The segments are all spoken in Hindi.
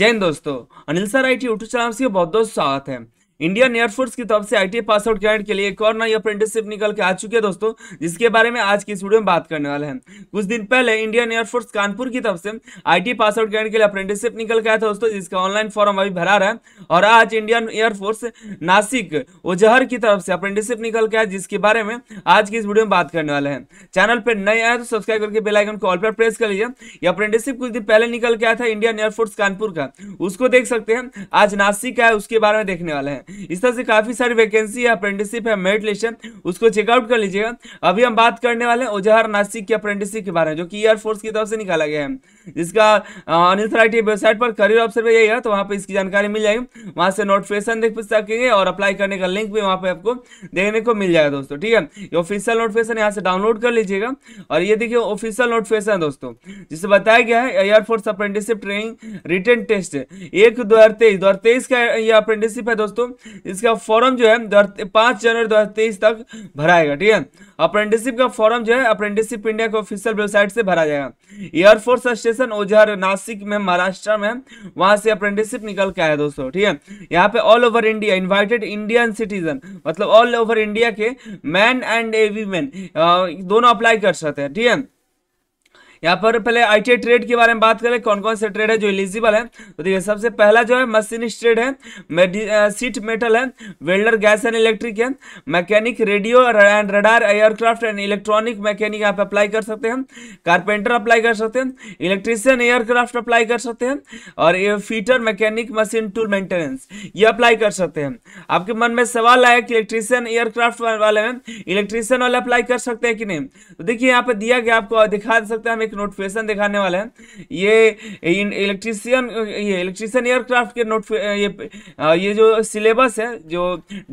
जैन दोस्तों Anil sir I T YouTube channel से बहुत बहुत स्वागत है इंडियन एयरफोर्स की तरफ से आई पास आउट कैंड के लिए एक और नई अप्रेंटिसिप निकल के आ चुके हैं दोस्तों जिसके बारे में आज की इस वीडियो में बात करने वाले हैं कुछ दिन पहले इंडियन एयरफोर्स कानपुर की तरफ से आई पास आउट कैंड के लिए अप्रेंटिसिप निकल के आया था दोस्तों जिसका ऑनलाइन फॉर्म अभी भरा रहा है और आज इंडियन एयरफोर्स नासिक ओजहर की तरफ से अप्रेंटिसिप निकल के आया जिसके बारे में आज की इस वीडियो में बात करने वाले हैं चैनल पर नए आए तो सब्सक्राइब करके बेलाइकन कॉल पर प्रेस कर लीजिए ये अप्रेंटिसिप कुछ दिन पहले निकल के आया था इंडियन एयरफोर्स कानपुर का उसको देख सकते हैं आज नासिक का है उसके बारे में देखने वाले हैं इस तरह से काफ़ी सारी वैकेंसी है अप्रेंटिसिप है मेरिट लिस्ट है उसको चेकआउट कर लीजिएगा अभी हम बात करने वाले हैं ओजहार नासिक की अप्रेंटिसिप के बारे में जो कि एयरफोर्स की तरफ से निकाला गया है जिसका अनिल थराठी वेबसाइट पर करियर ऑप्शन पर यही है तो वहाँ पर इसकी जानकारी मिल जाएगी वहाँ से नोटिफिकेशन देख सकेंगे और अप्लाई करने का लिंक भी वहाँ पर आपको देखने को मिल जाएगा दोस्तों ठीक है ये ऑफिशियल नोटिफिकेशन यहाँ से डाउनलोड कर लीजिएगा और ये देखिए ऑफिशियल नोटिफिकेशन है दोस्तों जिसे बताया गया है air force apprenticeship training written test एक दो हज़ार तेईस दो हज़ार तेईस का ये अप्रेंटिसिप है दोस्तों इसका फॉर्म जो है पाँच जनवरी दो तक भराएगा ठीक है अप्रेंटिसिप का फॉर्म जो है अप्रेंटिसिप इंडिया के ऑफिशियल वेबसाइट से भरा जाएगा एयरफोर्स स्टेशन ओझर नासिक में महाराष्ट्र में वहां से अप्रेंटिसिप निकल के आया दोस्तों ठीक है यहाँ पे all over India invited Indian citizen मतलब ऑल ओवर इंडिया के मैन एंड ए वीमेन दोनों अप्लाई कर सकते हैं ठीक है यहाँ पर पहले आई ट्रेड के बारे में बात करें कौन कौन से ट्रेड है जो एलिजिबल है तो देखिए सबसे पहला जो है मशीनिस्ट ट्रेड है सीट मेटल है वेल्डर गैस एंड इलेक्ट्रिक है mechanic radio and radar aircraft and electronic mechanic आप अप्लाई कर सकते हैं कारपेंटर अप्लाई कर सकते हैं इलेक्ट्रीशियन एयरक्राफ्ट अप्लाई कर सकते हैं और fitter mechanic machine tool maintenance ये अप्लाई कर सकते हैं आपके मन में सवाल आया कि इलेक्ट्रीशियन एयरक्राफ्ट वाले हैं इलेक्ट्रीशियन वाले अप्लाई कर सकते हैं कि नहीं तो देखिए यहाँ पर दिया गया आपको दिखा सकते हैं हम एक एक नोटिफिकेशन दिखाने वाले हैं ये इलेक्ट्रीशियन ये इलेक्ट्रीशियन एयरक्राफ्ट के नोट ये ये जो सिलेबस है जो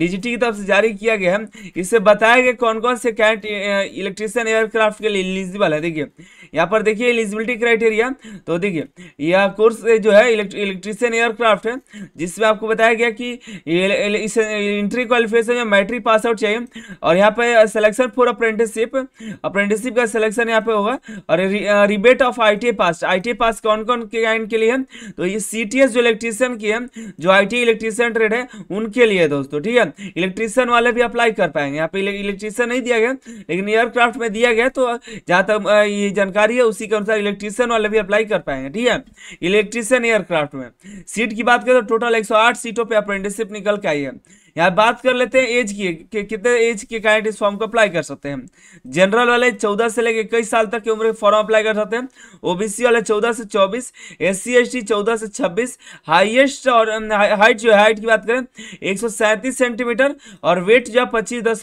डीजीटी की तरफ से जारी किया गया है इससे बताया गया कौन कौन से कैंडिडेट इलेक्ट्रीशियन एयरक्राफ्ट के लिए एलिजिबल है देखिए यहाँ पर देखिए एलिजिबिलिटी क्राइटेरिया तो देखिए यह कोर्स जो है इलेक्ट्रीशियन एयरक्राफ्ट है जिसमें आपको बताया गया कि इंट्री क्वालिफिकेशन में मैट्रिक पास आउट चाहिए और यहाँ पर सिलेक्शन फॉर अप्रेंटिसशिप अप्रेंटिसशिप का सिलेक्शन यहाँ पे होगा और rebate of I T pass I T pass कौन कौन के काइंड के लिए है तो ये सी टी एस जो इलेक्ट्रीशियन की है जो आई टी इलेक्ट्रीशियन ट्रेड है उनके लिए दोस्तों ठीक है इलेक्ट्रीशियन वाले भी अप्लाई कर पाएंगे यहाँ पे इलेक्ट्रीशियन नहीं दिया गया लेकिन एयरक्राफ्ट में दिया गया तो जहाँ तक ये जानकारी है उसी के अनुसार इलेक्ट्रीशियन वाले भी अप्लाई कर पाएंगे ठीक है इलेक्ट्रीशियन एयरक्राफ्ट में सीट की बात करें तो टोटल एक सौ आठ सीटों पर अप्रेंटिसिप निकल के आई है यहाँ बात कर लेते हैं एज की कि कितने एज के कारण इस फॉर्म को अप्लाई कर सकते हैं जनरल वाले चौदह से लेकर कई साल तक की उम्र के फॉर्म अप्लाई कर सकते हैं ओबीसी वाले चौदह से चौबीस एस सी एस टी चौदह से छब्बीस हाइएस्ट और हाइट um, जो हाइट की बात करें एक सेंटीमीटर और वेट जो है पच्चीस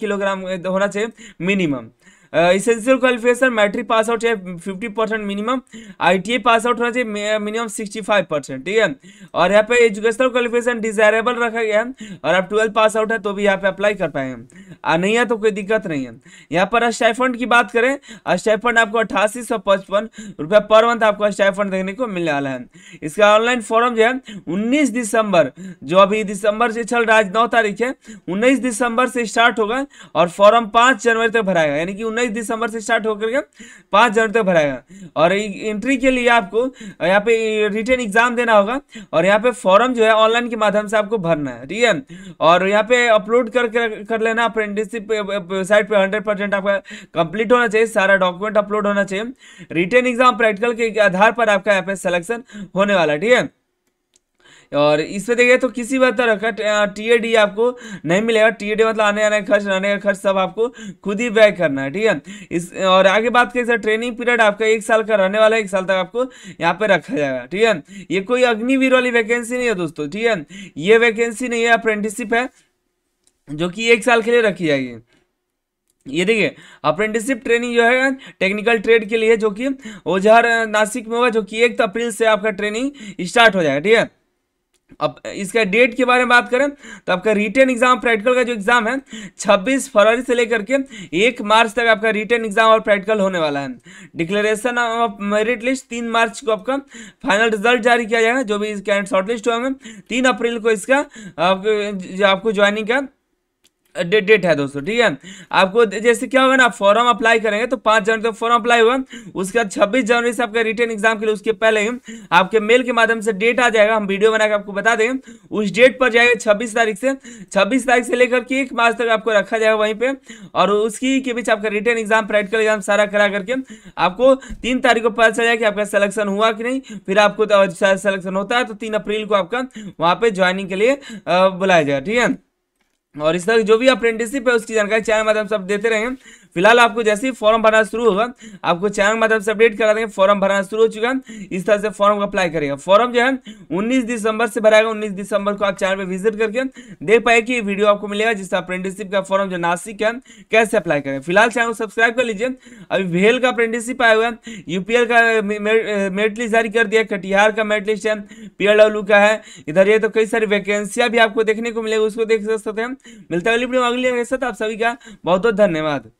किलोग्राम होना चाहिए minimum essential qualification matric pass out चाहिए fifty percent minimum I pass out होना चाहिए मिनिमम सिक्सटी फाइव परसेंट ठीक है और यहाँ पे एजुकेशनल क्वालिफिकेशन डिजायरेबल रखा गया है और आप ट्वेल्थ पास आउट है तो भी यहाँ पे अप्लाई कर पाएंगे आ नहीं है तो कोई दिक्कत नहीं है यहाँ पर स्टाइफंड की बात करें स्टाइफंड आपको अट्ठासी सौ पर मंथ आपको स्टाइफंड देखने को मिलने वाला है इसका ऑनलाइन फॉर्म जो है उन्नीस दिसंबर जो अभी दिसंबर से चल रहा है नौ तारीख है उन्नीस दिसंबर से स्टार्ट होगा और फॉर्म पाँच जनवरी तक भराएगा यानी कि उन्नीस दिसंबर से स्टार्ट होकर के पाँच जनवरी तक भराएगा और एंट्री के लिए आपको यहाँ पे रिटर्न एग्जाम देना होगा और यहाँ पे फॉर्म जो है ऑनलाइन के माध्यम से आपको भरना है ठीक है और यहाँ पे अपलोड कर कर लेना अप्रेंटिसिप वेबसाइट पे हंड्रेड आपका कंप्लीट होना चाहिए सारा डॉक्यूमेंट अपलोड होना चाहिए रिटर्न एग्जाम प्रैक्टिकल के आधार पर आपका यहाँ पे सलेक्शन होने वाला है ठीक है और इस पर देखिए तो किसी भी तरह का टी आपको नहीं मिलेगा टी मतलब आने आने खर्च रहने का खर्च सब आपको खुद ही व्यय करना है ठीक है इस और आगे बात करें सर ट्रेनिंग पीरियड आपका एक साल का रहने वाला है एक साल तक आपको यहाँ पे रखा जाएगा ठीक है ये कोई अग्निवीर वाली वैकेंसी नहीं है दोस्तों ठीक है ये वैकेंसी नहीं है अप्रेंटिसिप है जो कि एक साल के लिए रखी जाएगी ये देखिए अप्रेंटिसिप ट्रेनिंग जो है टेक्निकल ट्रेड के लिए जो कि ओझार नासिक में होगा जो कि एक अप्रैल से आपका ट्रेनिंग स्टार्ट हो जाएगा ठीक है अब इसका डेट के बारे में बात करें तो आपका रिटर्न एग्जाम प्रैक्टिकल का जो एग्जाम है 26 फरवरी से लेकर के 1 मार्च तक आपका रिटर्न एग्जाम और प्रैक्टिकल होने वाला है डिक्लेरेशन ऑफ मेरिट लिस्ट तीन मार्च को आपका फाइनल रिजल्ट जारी किया जाएगा जो भी कैंडिडेट शॉर्ट लिस्ट हुआ तीन अप्रैल को इसका आपको ज्वाइनिंग का डेट डेट है दोस्तों ठीक है आपको जैसे क्या होगा ना फॉर्म अप्लाई करेंगे तो पाँच जनवरी तक तो फॉर्म अप्लाई हुआ उसके बाद छब्बीस जनवरी से आपका रिटर्न एग्जाम के लिए उसके पहले ही आपके मेल के माध्यम से डेट आ जाएगा हम वीडियो बनाकर आपको बता देंगे उस डेट पर जाएगा छब्बीस तारीख से छब्बीस तारीख से लेकर के एक मार्च तक आपको रखा जाएगा वहीं पर और उसकी के बीच आपका रिटर्न एग्जाम प्रैक्टिकल एग्जाम सारा करा करके आपको तीन तारीख को पता चल जाएगा कि आपका सिलेक्शन हुआ कि नहीं फिर आपको सिलेक्शन तो होता है तो तीन अप्रैल को आपका वहाँ पर ज्वाइनिंग के लिए बुलाया जाएगा ठीक है और इस तरह जो भी अप्रेंटिसिप है उसकी जानकारी चैनल माध्यम से आप देते रहेंगे फिलहाल आपको जैसे ही फॉर्म भरना शुरू होगा आपको चैनल माध्यम से अपडेट करा देंगे फॉर्म भरना शुरू हो चुका है इस तरह से फॉर्म को अप्लाई करेगा फॉर्म जो है 19 दिसंबर से भराएगा 19 दिसंबर को आप चैनल पर विजिट करके देख पाए कि वीडियो आपको मिलेगा जिससे अप्रेंटिसिप का फॉर्म जो नासिक है कैसे अप्लाई करें फिलहाल चैनल को सब्सक्राइब कर लीजिए अभी भेल का अप्रेंटिसिप आया हुआ है यूपीएल का मेरिट लिस्ट जारी कर दिया कटिहार का मेरिट लिस्ट है पीएलडब्ल्यू का है इधर ये तो कई सारी वैकेंसियाँ भी आपको देखने को मिलेगी उसको देख सकते हैं मिलता है अगली वीडियो अगली आप सभी का बहुत बहुत धन्यवाद